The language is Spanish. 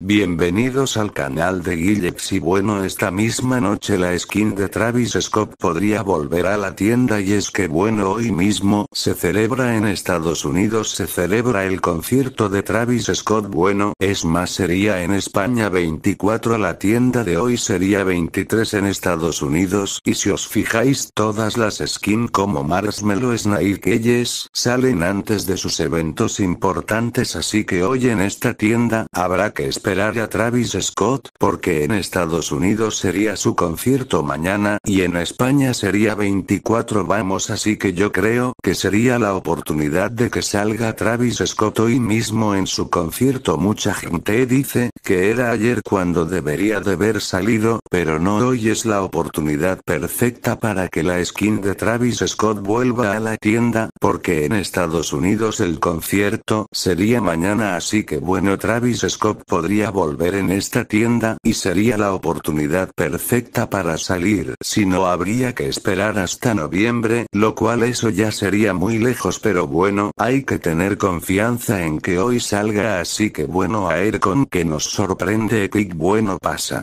Bienvenidos al canal de Guillex y bueno esta misma noche la skin de Travis Scott podría volver a la tienda y es que bueno hoy mismo se celebra en Estados Unidos se celebra el concierto de Travis Scott bueno es más sería en España 24 a la tienda de hoy sería 23 en Estados Unidos y si os fijáis todas las skin como Marshmello, Snake Ellis salen antes de sus eventos importantes así que hoy en esta tienda habrá que esperar esperar a Travis Scott, porque en Estados Unidos sería su concierto mañana y en España sería 24 vamos así que yo creo, sería la oportunidad de que salga Travis Scott hoy mismo en su concierto. Mucha gente dice que era ayer cuando debería de haber salido, pero no hoy es la oportunidad perfecta para que la skin de Travis Scott vuelva a la tienda, porque en Estados Unidos el concierto sería mañana, así que bueno, Travis Scott podría volver en esta tienda y sería la oportunidad perfecta para salir, si no habría que esperar hasta noviembre, lo cual eso ya sería muy lejos pero bueno, hay que tener confianza en que hoy salga así que bueno a ver con que nos sorprende epic bueno pasa.